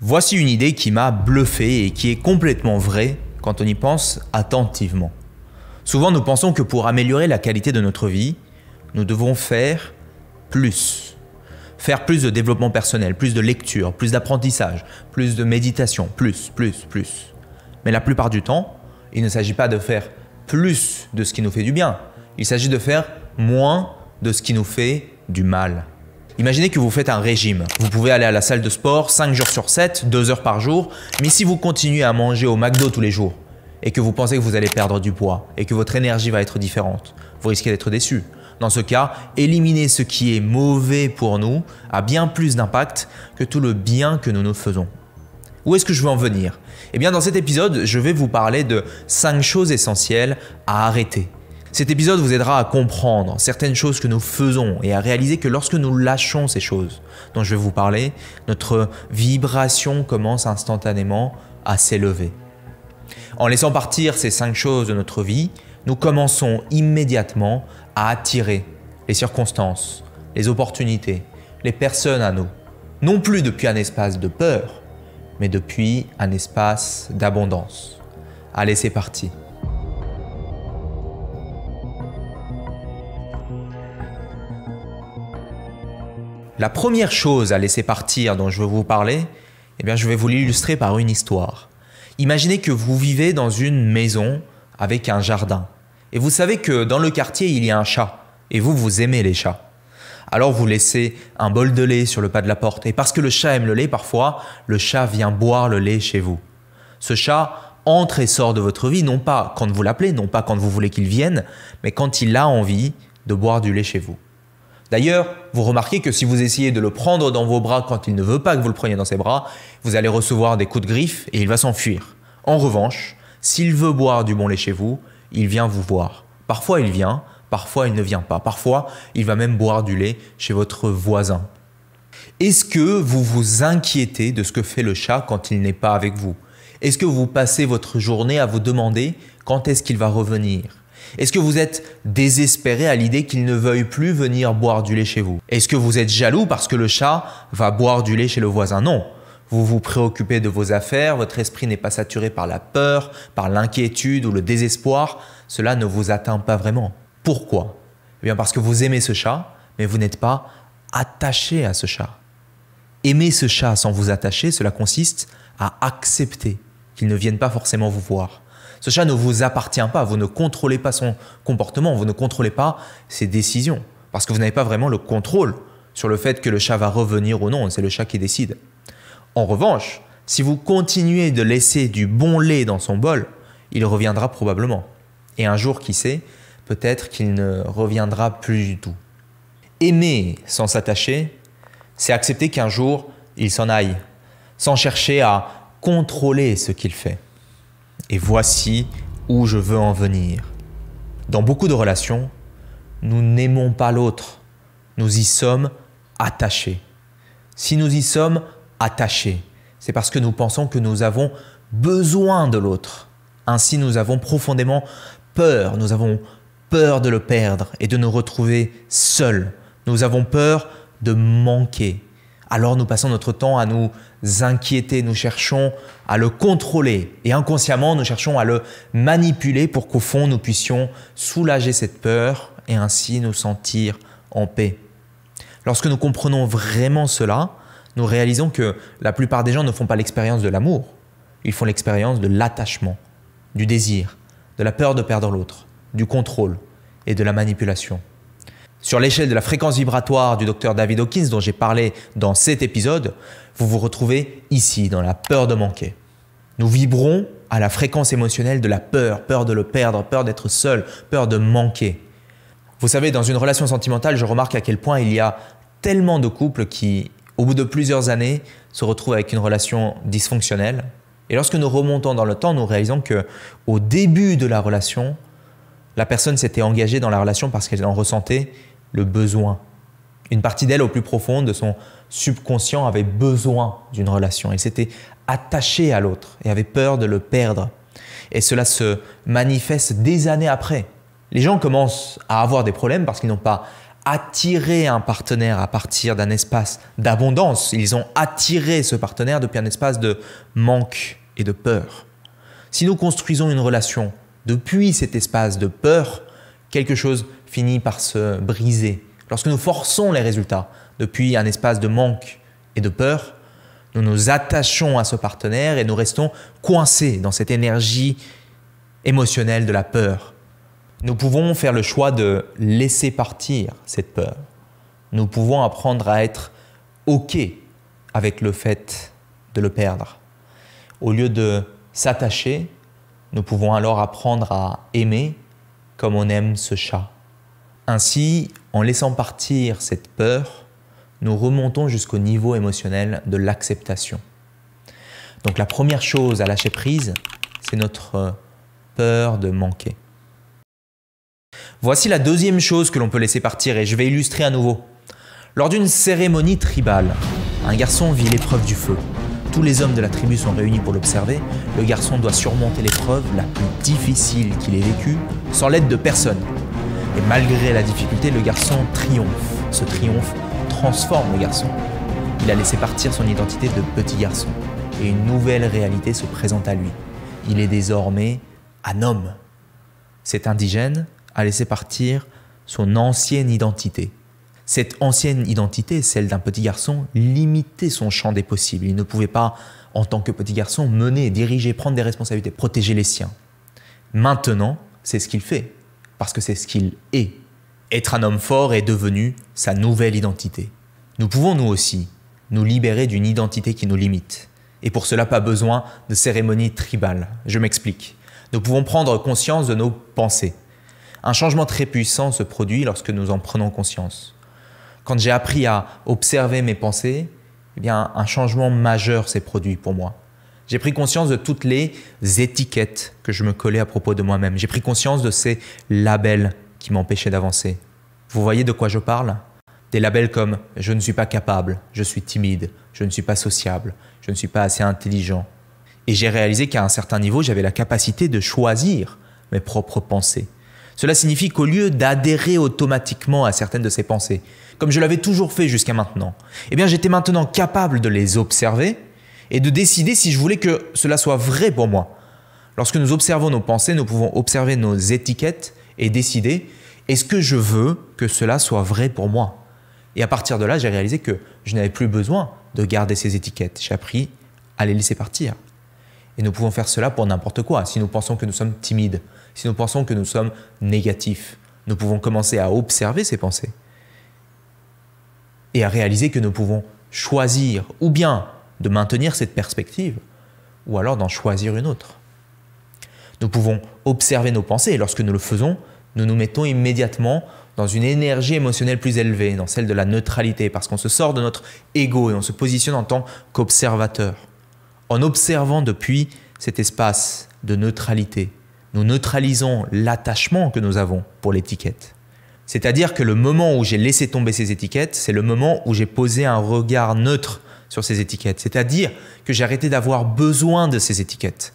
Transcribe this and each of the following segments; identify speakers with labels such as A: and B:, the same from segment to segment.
A: Voici une idée qui m'a bluffé et qui est complètement vraie quand on y pense attentivement. Souvent nous pensons que pour améliorer la qualité de notre vie, nous devons faire plus. Faire plus de développement personnel, plus de lecture, plus d'apprentissage, plus de méditation, plus, plus, plus. Mais la plupart du temps, il ne s'agit pas de faire plus de ce qui nous fait du bien, il s'agit de faire moins de ce qui nous fait du mal. Imaginez que vous faites un régime. Vous pouvez aller à la salle de sport 5 jours sur 7, 2 heures par jour, mais si vous continuez à manger au McDo tous les jours, et que vous pensez que vous allez perdre du poids et que votre énergie va être différente, vous risquez d'être déçu. Dans ce cas, éliminer ce qui est mauvais pour nous a bien plus d'impact que tout le bien que nous nous faisons. Où est-ce que je veux en venir Eh bien dans cet épisode, je vais vous parler de 5 choses essentielles à arrêter cet épisode vous aidera à comprendre certaines choses que nous faisons et à réaliser que lorsque nous lâchons ces choses dont je vais vous parler, notre vibration commence instantanément à s'élever. En laissant partir ces cinq choses de notre vie, nous commençons immédiatement à attirer les circonstances, les opportunités, les personnes à nous, non plus depuis un espace de peur, mais depuis un espace d'abondance. À laisser parti La première chose à laisser partir dont je veux vous parler, eh bien, je vais vous l'illustrer par une histoire. Imaginez que vous vivez dans une maison avec un jardin. Et vous savez que dans le quartier, il y a un chat. Et vous, vous aimez les chats. Alors vous laissez un bol de lait sur le pas de la porte. Et parce que le chat aime le lait, parfois, le chat vient boire le lait chez vous. Ce chat entre et sort de votre vie, non pas quand vous l'appelez, non pas quand vous voulez qu'il vienne, mais quand il a envie de boire du lait chez vous. D'ailleurs, vous remarquez que si vous essayez de le prendre dans vos bras quand il ne veut pas que vous le preniez dans ses bras, vous allez recevoir des coups de griffe et il va s'enfuir. En revanche, s'il veut boire du bon lait chez vous, il vient vous voir. Parfois il vient, parfois il ne vient pas. Parfois il va même boire du lait chez votre voisin. Est-ce que vous vous inquiétez de ce que fait le chat quand il n'est pas avec vous Est-ce que vous passez votre journée à vous demander quand est-ce qu'il va revenir est-ce que vous êtes désespéré à l'idée qu'il ne veuille plus venir boire du lait chez vous Est-ce que vous êtes jaloux parce que le chat va boire du lait chez le voisin Non. Vous vous préoccupez de vos affaires, votre esprit n'est pas saturé par la peur, par l'inquiétude ou le désespoir, cela ne vous atteint pas vraiment. Pourquoi Eh bien parce que vous aimez ce chat, mais vous n'êtes pas attaché à ce chat. Aimer ce chat sans vous attacher, cela consiste à accepter qu'il ne vienne pas forcément vous voir, ce chat ne vous appartient pas, vous ne contrôlez pas son comportement, vous ne contrôlez pas ses décisions, parce que vous n'avez pas vraiment le contrôle sur le fait que le chat va revenir ou non, c'est le chat qui décide. En revanche, si vous continuez de laisser du bon lait dans son bol, il reviendra probablement. Et un jour, qui sait, peut-être qu'il ne reviendra plus du tout. Aimer sans s'attacher, c'est accepter qu'un jour, il s'en aille, sans chercher à contrôler ce qu'il fait. Et voici où je veux en venir. Dans beaucoup de relations, nous n'aimons pas l'autre. Nous y sommes attachés. Si nous y sommes attachés, c'est parce que nous pensons que nous avons besoin de l'autre. Ainsi, nous avons profondément peur. Nous avons peur de le perdre et de nous retrouver seuls. Nous avons peur de manquer alors nous passons notre temps à nous inquiéter, nous cherchons à le contrôler et inconsciemment nous cherchons à le manipuler pour qu'au fond nous puissions soulager cette peur et ainsi nous sentir en paix. Lorsque nous comprenons vraiment cela, nous réalisons que la plupart des gens ne font pas l'expérience de l'amour, ils font l'expérience de l'attachement, du désir, de la peur de perdre l'autre, du contrôle et de la manipulation. Sur l'échelle de la fréquence vibratoire du docteur David Hawkins dont j'ai parlé dans cet épisode, vous vous retrouvez ici, dans la peur de manquer. Nous vibrons à la fréquence émotionnelle de la peur, peur de le perdre, peur d'être seul, peur de manquer. Vous savez, dans une relation sentimentale, je remarque à quel point il y a tellement de couples qui, au bout de plusieurs années, se retrouvent avec une relation dysfonctionnelle. Et lorsque nous remontons dans le temps, nous réalisons que au début de la relation, la personne s'était engagée dans la relation parce qu'elle en ressentait le besoin. Une partie d'elle au plus profond de son subconscient avait besoin d'une relation. Elle s'était attachée à l'autre et avait peur de le perdre. Et cela se manifeste des années après. Les gens commencent à avoir des problèmes parce qu'ils n'ont pas attiré un partenaire à partir d'un espace d'abondance. Ils ont attiré ce partenaire depuis un espace de manque et de peur. Si nous construisons une relation depuis cet espace de peur, quelque chose finit par se briser. Lorsque nous forçons les résultats depuis un espace de manque et de peur, nous nous attachons à ce partenaire et nous restons coincés dans cette énergie émotionnelle de la peur. Nous pouvons faire le choix de laisser partir cette peur. Nous pouvons apprendre à être OK avec le fait de le perdre. Au lieu de s'attacher, nous pouvons alors apprendre à aimer comme on aime ce chat. Ainsi, en laissant partir cette peur, nous remontons jusqu'au niveau émotionnel de l'acceptation. Donc la première chose à lâcher prise, c'est notre euh, peur de manquer. Voici la deuxième chose que l'on peut laisser partir et je vais illustrer à nouveau. Lors d'une cérémonie tribale, un garçon vit l'épreuve du feu. Tous les hommes de la tribu sont réunis pour l'observer. Le garçon doit surmonter l'épreuve la plus difficile qu'il ait vécue sans l'aide de personne. Et malgré la difficulté, le garçon triomphe. Ce triomphe transforme le garçon. Il a laissé partir son identité de petit garçon. Et une nouvelle réalité se présente à lui. Il est désormais un homme. Cet indigène a laissé partir son ancienne identité. Cette ancienne identité, celle d'un petit garçon, limitait son champ des possibles. Il ne pouvait pas, en tant que petit garçon, mener, diriger, prendre des responsabilités, protéger les siens. Maintenant, c'est ce qu'il fait parce que c'est ce qu'il est. Être un homme fort est devenu sa nouvelle identité. Nous pouvons nous aussi nous libérer d'une identité qui nous limite. Et pour cela, pas besoin de cérémonies tribales. Je m'explique. Nous pouvons prendre conscience de nos pensées. Un changement très puissant se produit lorsque nous en prenons conscience. Quand j'ai appris à observer mes pensées, eh bien, un changement majeur s'est produit pour moi. J'ai pris conscience de toutes les étiquettes que je me collais à propos de moi-même. J'ai pris conscience de ces labels qui m'empêchaient d'avancer. Vous voyez de quoi je parle Des labels comme je ne suis pas capable, je suis timide, je ne suis pas sociable, je ne suis pas assez intelligent. Et j'ai réalisé qu'à un certain niveau, j'avais la capacité de choisir mes propres pensées. Cela signifie qu'au lieu d'adhérer automatiquement à certaines de ces pensées, comme je l'avais toujours fait jusqu'à maintenant, eh bien j'étais maintenant capable de les observer et de décider si je voulais que cela soit vrai pour moi. Lorsque nous observons nos pensées, nous pouvons observer nos étiquettes et décider est-ce que je veux que cela soit vrai pour moi Et à partir de là, j'ai réalisé que je n'avais plus besoin de garder ces étiquettes. J'ai appris à les laisser partir. Et nous pouvons faire cela pour n'importe quoi. Si nous pensons que nous sommes timides, si nous pensons que nous sommes négatifs, nous pouvons commencer à observer ces pensées et à réaliser que nous pouvons choisir ou bien de maintenir cette perspective, ou alors d'en choisir une autre. Nous pouvons observer nos pensées et lorsque nous le faisons, nous nous mettons immédiatement dans une énergie émotionnelle plus élevée, dans celle de la neutralité, parce qu'on se sort de notre ego et on se positionne en tant qu'observateur. En observant depuis cet espace de neutralité, nous neutralisons l'attachement que nous avons pour l'étiquette. C'est-à-dire que le moment où j'ai laissé tomber ces étiquettes, c'est le moment où j'ai posé un regard neutre sur ces étiquettes. C'est-à-dire que j'ai arrêté d'avoir besoin de ces étiquettes.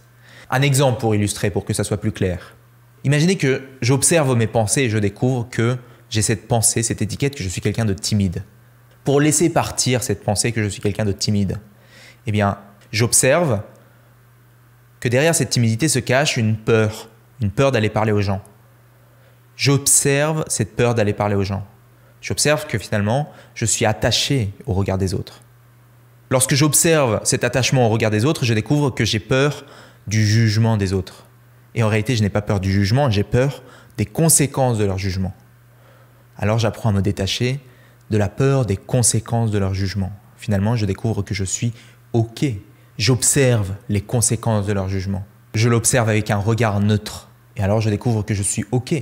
A: Un exemple pour illustrer, pour que ça soit plus clair. Imaginez que j'observe mes pensées et je découvre que j'ai cette pensée, cette étiquette que je suis quelqu'un de timide. Pour laisser partir cette pensée que je suis quelqu'un de timide, eh bien, j'observe que derrière cette timidité se cache une peur, une peur d'aller parler aux gens. J'observe cette peur d'aller parler aux gens. J'observe que finalement, je suis attaché au regard des autres. Lorsque j'observe cet attachement au regard des autres, je découvre que j'ai peur du jugement des autres. Et en réalité, je n'ai pas peur du jugement, j'ai peur des conséquences de leur jugement. Alors j'apprends à me détacher de la peur des conséquences de leur jugement. Finalement, je découvre que je suis OK. J'observe les conséquences de leur jugement. Je l'observe avec un regard neutre. Et alors je découvre que je suis OK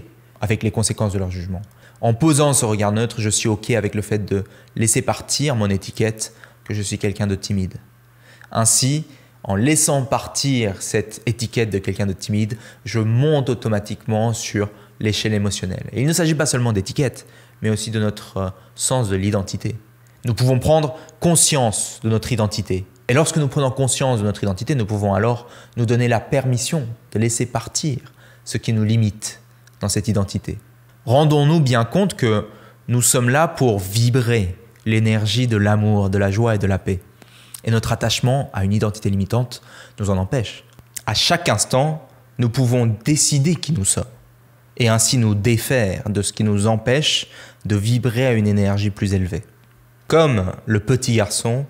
A: avec les conséquences de leur jugement. En posant ce regard neutre, je suis OK avec le fait de laisser partir mon étiquette je suis quelqu'un de timide. Ainsi, en laissant partir cette étiquette de quelqu'un de timide, je monte automatiquement sur l'échelle émotionnelle. Et il ne s'agit pas seulement d'étiquette, mais aussi de notre euh, sens de l'identité. Nous pouvons prendre conscience de notre identité. Et lorsque nous prenons conscience de notre identité, nous pouvons alors nous donner la permission de laisser partir ce qui nous limite dans cette identité. Rendons-nous bien compte que nous sommes là pour vibrer, l'énergie de l'amour, de la joie et de la paix. Et notre attachement à une identité limitante nous en empêche. À chaque instant, nous pouvons décider qui nous sommes et ainsi nous défaire de ce qui nous empêche de vibrer à une énergie plus élevée. Comme le petit garçon,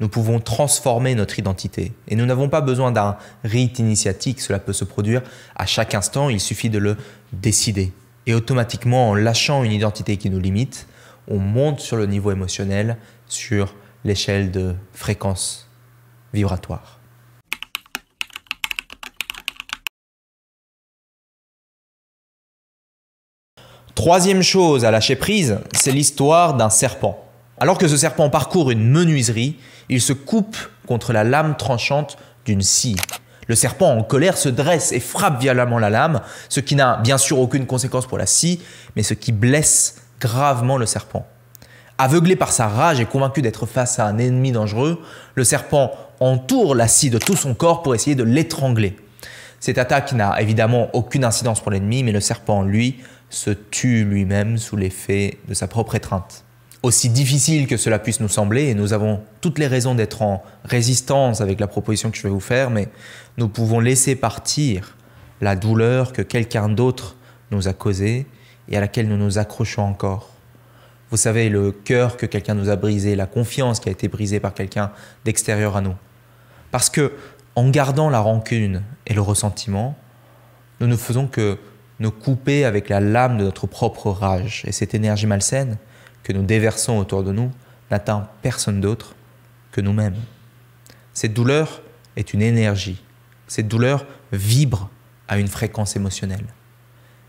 A: nous pouvons transformer notre identité et nous n'avons pas besoin d'un rite initiatique, cela peut se produire à chaque instant, il suffit de le décider. Et automatiquement, en lâchant une identité qui nous limite, on monte sur le niveau émotionnel, sur l'échelle de fréquence vibratoire. Troisième chose à lâcher prise, c'est l'histoire d'un serpent. Alors que ce serpent parcourt une menuiserie, il se coupe contre la lame tranchante d'une scie. Le serpent en colère se dresse et frappe violemment la lame, ce qui n'a bien sûr aucune conséquence pour la scie, mais ce qui blesse gravement le serpent. Aveuglé par sa rage et convaincu d'être face à un ennemi dangereux, le serpent entoure la scie de tout son corps pour essayer de l'étrangler. Cette attaque n'a évidemment aucune incidence pour l'ennemi, mais le serpent, lui, se tue lui-même sous l'effet de sa propre étreinte. Aussi difficile que cela puisse nous sembler, et nous avons toutes les raisons d'être en résistance avec la proposition que je vais vous faire, mais nous pouvons laisser partir la douleur que quelqu'un d'autre nous a causée et à laquelle nous nous accrochons encore. Vous savez, le cœur que quelqu'un nous a brisé, la confiance qui a été brisée par quelqu'un d'extérieur à nous. Parce que, en gardant la rancune et le ressentiment, nous ne faisons que nous couper avec la lame de notre propre rage. Et cette énergie malsaine que nous déversons autour de nous n'atteint personne d'autre que nous-mêmes. Cette douleur est une énergie. Cette douleur vibre à une fréquence émotionnelle.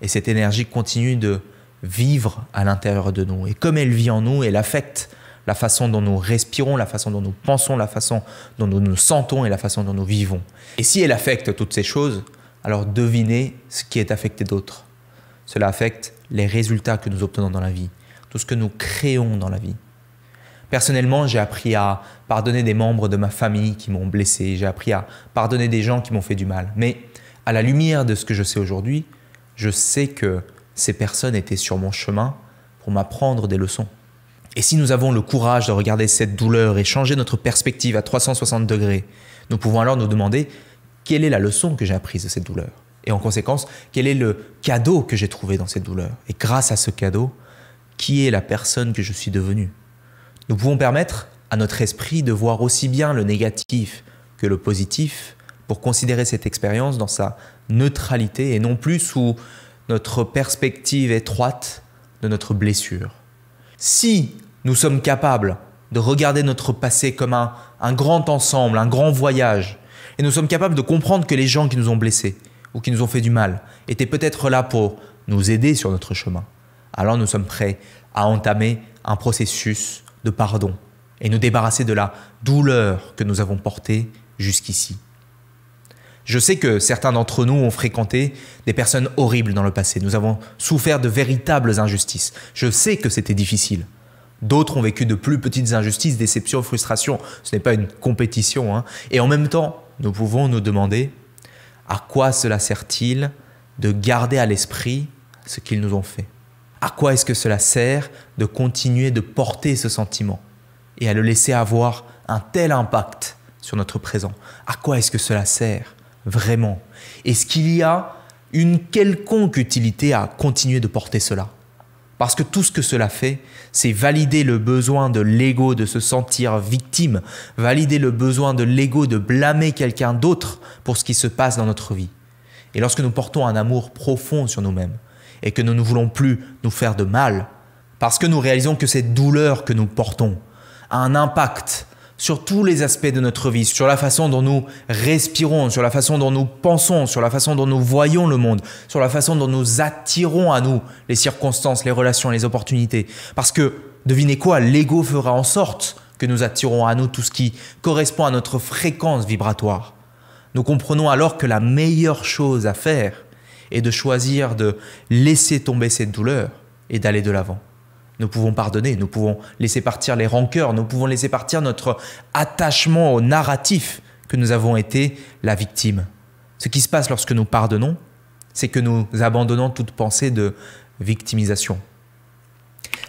A: Et cette énergie continue de vivre à l'intérieur de nous. Et comme elle vit en nous, elle affecte la façon dont nous respirons, la façon dont nous pensons, la façon dont nous nous sentons et la façon dont nous vivons. Et si elle affecte toutes ces choses, alors devinez ce qui est affecté d'autre. Cela affecte les résultats que nous obtenons dans la vie, tout ce que nous créons dans la vie. Personnellement, j'ai appris à pardonner des membres de ma famille qui m'ont blessé, j'ai appris à pardonner des gens qui m'ont fait du mal. Mais à la lumière de ce que je sais aujourd'hui, je sais que ces personnes étaient sur mon chemin pour m'apprendre des leçons. Et si nous avons le courage de regarder cette douleur et changer notre perspective à 360 degrés, nous pouvons alors nous demander quelle est la leçon que j'ai apprise de cette douleur Et en conséquence, quel est le cadeau que j'ai trouvé dans cette douleur Et grâce à ce cadeau, qui est la personne que je suis devenue Nous pouvons permettre à notre esprit de voir aussi bien le négatif que le positif pour considérer cette expérience dans sa neutralité et non plus sous notre perspective étroite de notre blessure. Si nous sommes capables de regarder notre passé comme un, un, grand ensemble, un grand voyage, et nous sommes capables de comprendre que les gens qui nous ont blessés ou qui nous ont fait du mal étaient peut-être là pour nous aider sur notre chemin, alors nous sommes prêts à entamer un processus de pardon et nous débarrasser de la douleur que nous avons portée jusqu'ici. Je sais que certains d'entre nous ont fréquenté des personnes horribles dans le passé. Nous avons souffert de véritables injustices. Je sais que c'était difficile. D'autres ont vécu de plus petites injustices, déceptions, frustrations. Ce n'est pas une compétition. Hein. Et en même temps, nous pouvons nous demander à quoi cela sert-il de garder à l'esprit ce qu'ils nous ont fait À quoi est-ce que cela sert de continuer de porter ce sentiment et à le laisser avoir un tel impact sur notre présent À quoi est-ce que cela sert vraiment Est-ce qu'il y a une quelconque utilité à continuer de porter cela Parce que tout ce que cela fait, c'est valider le besoin de l'ego de se sentir victime, valider le besoin de l'ego de blâmer quelqu'un d'autre pour ce qui se passe dans notre vie. Et lorsque nous portons un amour profond sur nous-mêmes, et que nous ne voulons plus nous faire de mal, parce que nous réalisons que cette douleur que nous portons a un impact sur tous les aspects de notre vie, sur la façon dont nous respirons, sur la façon dont nous pensons, sur la façon dont nous voyons le monde, sur la façon dont nous attirons à nous les circonstances, les relations, les opportunités. Parce que, devinez quoi, l'ego fera en sorte que nous attirons à nous tout ce qui correspond à notre fréquence vibratoire. Nous comprenons alors que la meilleure chose à faire est de choisir de laisser tomber cette douleur et d'aller de l'avant. Nous pouvons pardonner, nous pouvons laisser partir les rancœurs, nous pouvons laisser partir notre attachement au narratif que nous avons été la victime. Ce qui se passe lorsque nous pardonnons, c'est que nous abandonnons toute pensée de victimisation.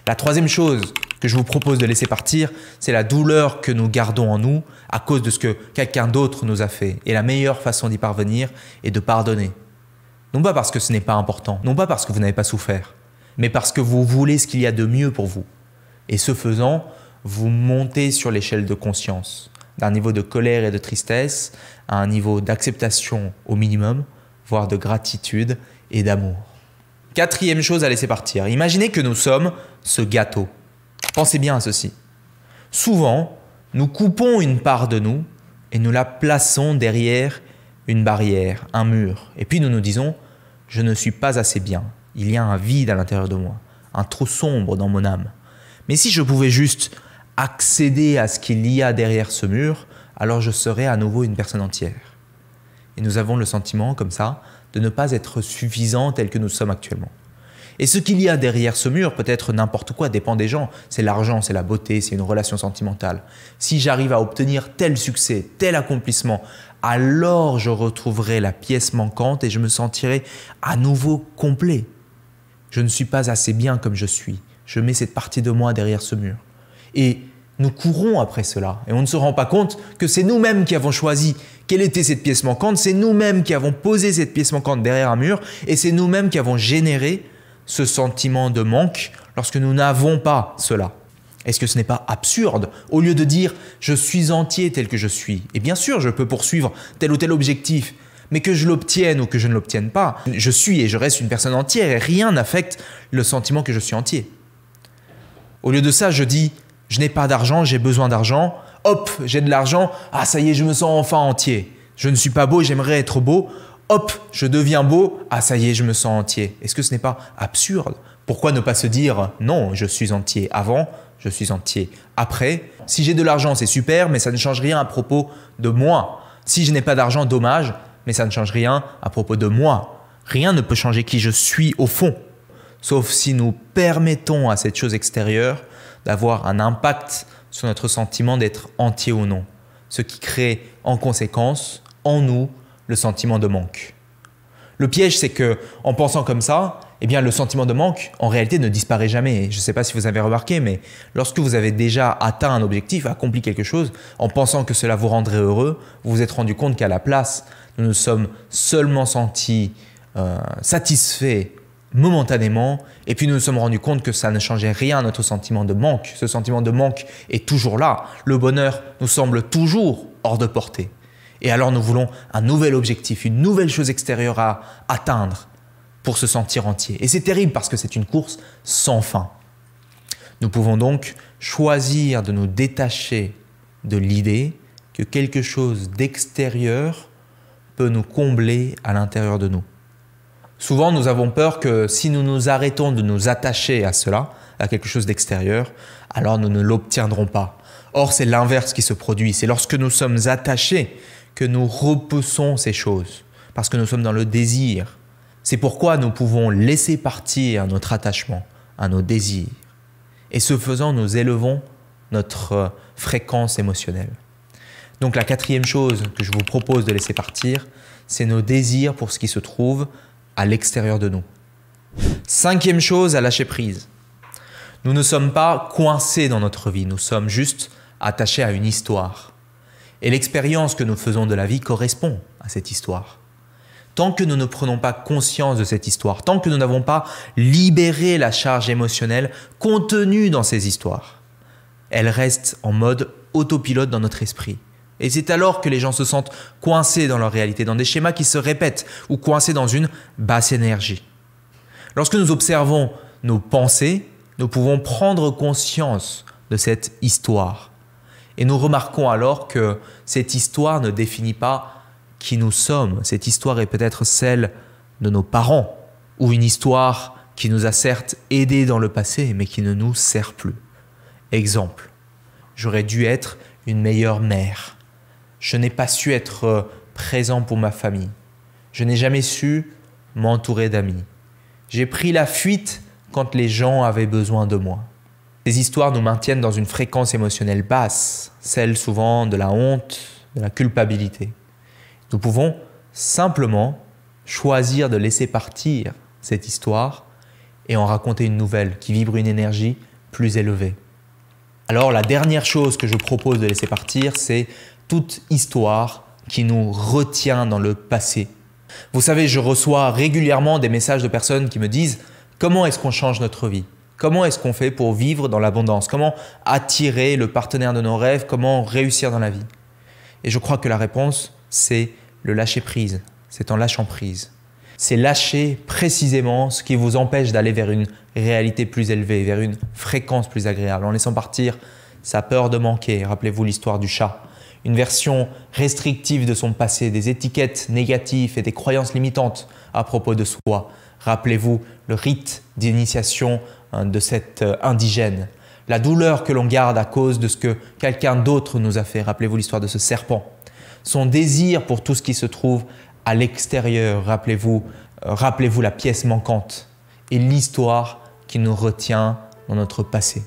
A: La troisième chose que je vous propose de laisser partir, c'est la douleur que nous gardons en nous à cause de ce que quelqu'un d'autre nous a fait. Et la meilleure façon d'y parvenir est de pardonner. Non pas parce que ce n'est pas important, non pas parce que vous n'avez pas souffert, mais parce que vous voulez ce qu'il y a de mieux pour vous. Et ce faisant, vous montez sur l'échelle de conscience, d'un niveau de colère et de tristesse à un niveau d'acceptation au minimum, voire de gratitude et d'amour. Quatrième chose à laisser partir, imaginez que nous sommes ce gâteau. Pensez bien à ceci. Souvent, nous coupons une part de nous et nous la plaçons derrière une barrière, un mur. Et puis nous nous disons, je ne suis pas assez bien, il y a un vide à l'intérieur de moi, un trou sombre dans mon âme. Mais si je pouvais juste accéder à ce qu'il y a derrière ce mur, alors je serais à nouveau une personne entière. Et nous avons le sentiment, comme ça, de ne pas être suffisant tel que nous sommes actuellement. Et ce qu'il y a derrière ce mur, peut-être n'importe quoi, dépend des gens. C'est l'argent, c'est la beauté, c'est une relation sentimentale. Si j'arrive à obtenir tel succès, tel accomplissement, alors je retrouverai la pièce manquante et je me sentirai à nouveau complet. Je ne suis pas assez bien comme je suis. Je mets cette partie de moi derrière ce mur. Et nous courons après cela et on ne se rend pas compte que c'est nous-mêmes qui avons choisi quelle était cette pièce manquante, c'est nous-mêmes qui avons posé cette pièce manquante derrière un mur et c'est nous-mêmes qui avons généré ce sentiment de manque lorsque nous n'avons pas cela. Est-ce que ce n'est pas absurde Au lieu de dire je suis entier tel que je suis, et eh bien sûr je peux poursuivre tel ou tel objectif, mais que je l'obtienne ou que je ne l'obtienne pas, je suis et je reste une personne entière et rien n'affecte le sentiment que je suis entier. Au lieu de ça, je dis, je n'ai pas d'argent, j'ai besoin d'argent, hop, j'ai de l'argent, ah ça y est, je me sens enfin entier. Je ne suis pas beau, j'aimerais être beau, hop, je deviens beau, ah ça y est, je me sens entier. Est-ce que ce n'est pas absurde Pourquoi ne pas se dire, non, je suis entier avant, je suis entier après Si j'ai de l'argent, c'est super, mais ça ne change rien à propos de moi. Si je n'ai pas d'argent, dommage, mais ça ne change rien à propos de moi. Rien ne peut changer qui je suis au fond, sauf si nous permettons à cette chose extérieure d'avoir un impact sur notre sentiment d'être entier ou non, ce qui crée en conséquence en nous le sentiment de manque. Le piège, c'est que en pensant comme ça, eh bien, le sentiment de manque, en réalité, ne disparaît jamais. Je ne sais pas si vous avez remarqué, mais lorsque vous avez déjà atteint un objectif, accompli quelque chose, en pensant que cela vous rendrait heureux, vous vous êtes rendu compte qu'à la place, nous nous sommes seulement sentis euh, satisfaits momentanément, et puis nous nous sommes rendus compte que ça ne changeait rien à notre sentiment de manque. Ce sentiment de manque est toujours là. Le bonheur nous semble toujours hors de portée. Et alors nous voulons un nouvel objectif, une nouvelle chose extérieure à atteindre pour se sentir entier. Et c'est terrible parce que c'est une course sans fin. Nous pouvons donc choisir de nous détacher de l'idée que quelque chose d'extérieur peut nous combler à l'intérieur de nous. Souvent, nous avons peur que si nous nous arrêtons de nous attacher à cela, à quelque chose d'extérieur, alors nous ne l'obtiendrons pas. Or, c'est l'inverse qui se produit. C'est lorsque nous sommes attachés que nous repoussons ces choses, parce que nous sommes dans le désir. C'est pourquoi nous pouvons laisser partir notre attachement à nos désirs. Et ce faisant, nous élevons notre fréquence émotionnelle. Donc la quatrième chose que je vous propose de laisser partir, c'est nos désirs pour ce qui se trouve à l'extérieur de nous. Cinquième chose à lâcher prise. Nous ne sommes pas coincés dans notre vie, nous sommes juste attachés à une histoire. Et l'expérience que nous faisons de la vie correspond à cette histoire. Tant que nous ne prenons pas conscience de cette histoire, tant que nous n'avons pas libéré la charge émotionnelle contenue dans ces histoires, elle reste en mode autopilote dans notre esprit. Et c'est alors que les gens se sentent coincés dans leur réalité, dans des schémas qui se répètent ou coincés dans une basse énergie. Lorsque nous observons nos pensées, nous pouvons prendre conscience de cette histoire. Et nous remarquons alors que cette histoire ne définit pas qui nous sommes. Cette histoire est peut-être celle de nos parents, ou une histoire qui nous a certes aidés dans le passé, mais qui ne nous sert plus. Exemple, j'aurais dû être une meilleure mère. Je n'ai pas su être euh, présent pour ma famille. Je n'ai jamais su m'entourer d'amis. J'ai pris la fuite quand les gens avaient besoin de moi. Ces histoires nous maintiennent dans une fréquence émotionnelle basse, celle souvent de la honte, de la culpabilité. Nous pouvons simplement choisir de laisser partir cette histoire et en raconter une nouvelle qui vibre une énergie plus élevée. Alors la dernière chose que je propose de laisser partir, c'est toute histoire qui nous retient dans le passé. Vous savez, je reçois régulièrement des messages de personnes qui me disent comment est-ce qu'on change notre vie Comment est-ce qu'on fait pour vivre dans l'abondance Comment attirer le partenaire de nos rêves Comment réussir dans la vie Et je crois que la réponse, c'est le lâcher prise, c'est en lâchant prise c'est lâcher précisément ce qui vous empêche d'aller vers une réalité plus élevée, vers une fréquence plus agréable, en laissant partir sa peur de manquer. Rappelez-vous l'histoire du chat. Une version restrictive de son passé, des étiquettes négatives et des croyances limitantes à propos de soi. Rappelez-vous le rite d'initiation hein, de cette euh, indigène. La douleur que l'on garde à cause de ce que quelqu'un d'autre nous a fait. Rappelez-vous l'histoire de ce serpent. Son désir pour tout ce qui se trouve à l'extérieur, rappelez-vous, euh, rappelez-vous la pièce manquante et l'histoire qui nous retient dans notre passé.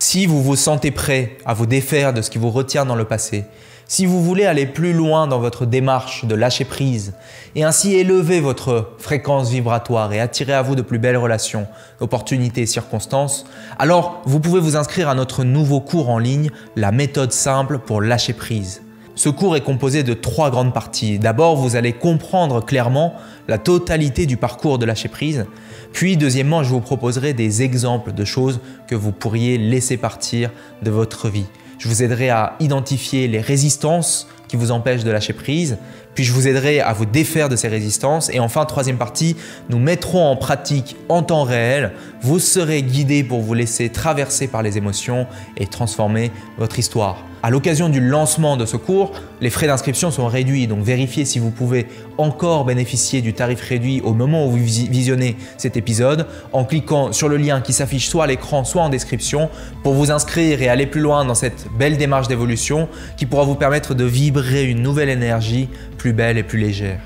A: Si vous vous sentez prêt à vous défaire de ce qui vous retient dans le passé, si vous voulez aller plus loin dans votre démarche de lâcher prise et ainsi élever votre fréquence vibratoire et attirer à vous de plus belles relations, opportunités et circonstances, alors vous pouvez vous inscrire à notre nouveau cours en ligne, la méthode simple pour lâcher prise. Ce cours est composé de trois grandes parties. D'abord, vous allez comprendre clairement la totalité du parcours de lâcher prise. Puis, deuxièmement, je vous proposerai des exemples de choses que vous pourriez laisser partir de votre vie. Je vous aiderai à identifier les résistances qui vous empêchent de lâcher prise, puis je vous aiderai à vous défaire de ces résistances, et enfin, troisième partie, nous mettrons en pratique en temps réel, vous serez guidé pour vous laisser traverser par les émotions et transformer votre histoire. À l'occasion du lancement de ce cours, les frais d'inscription sont réduits, donc vérifiez si vous pouvez encore bénéficier du tarif réduit au moment où vous visionnez cet épisode en cliquant sur le lien qui s'affiche soit à l'écran, soit en description pour vous inscrire et aller plus loin dans cette belle démarche d'évolution qui pourra vous permettre de vibrer une nouvelle énergie plus belle et plus légère.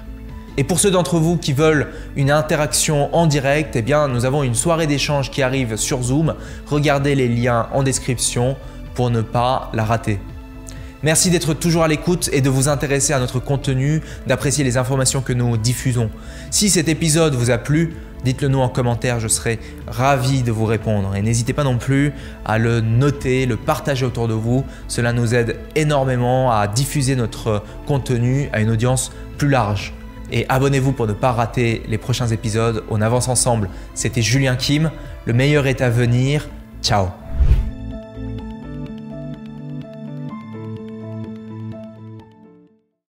A: Et pour ceux d'entre vous qui veulent une interaction en direct, eh bien, nous avons une soirée d'échange qui arrive sur Zoom. Regardez les liens en description pour ne pas la rater. Merci d'être toujours à l'écoute et de vous intéresser à notre contenu, d'apprécier les informations que nous diffusons. Si cet épisode vous a plu, dites-le nous en commentaire, je serai ravi de vous répondre. Et n'hésitez pas non plus à le noter, le partager autour de vous. Cela nous aide énormément à diffuser notre contenu à une audience plus large. Et abonnez-vous pour ne pas rater les prochains épisodes. On avance ensemble. C'était Julien Kim. Le meilleur est à venir. Ciao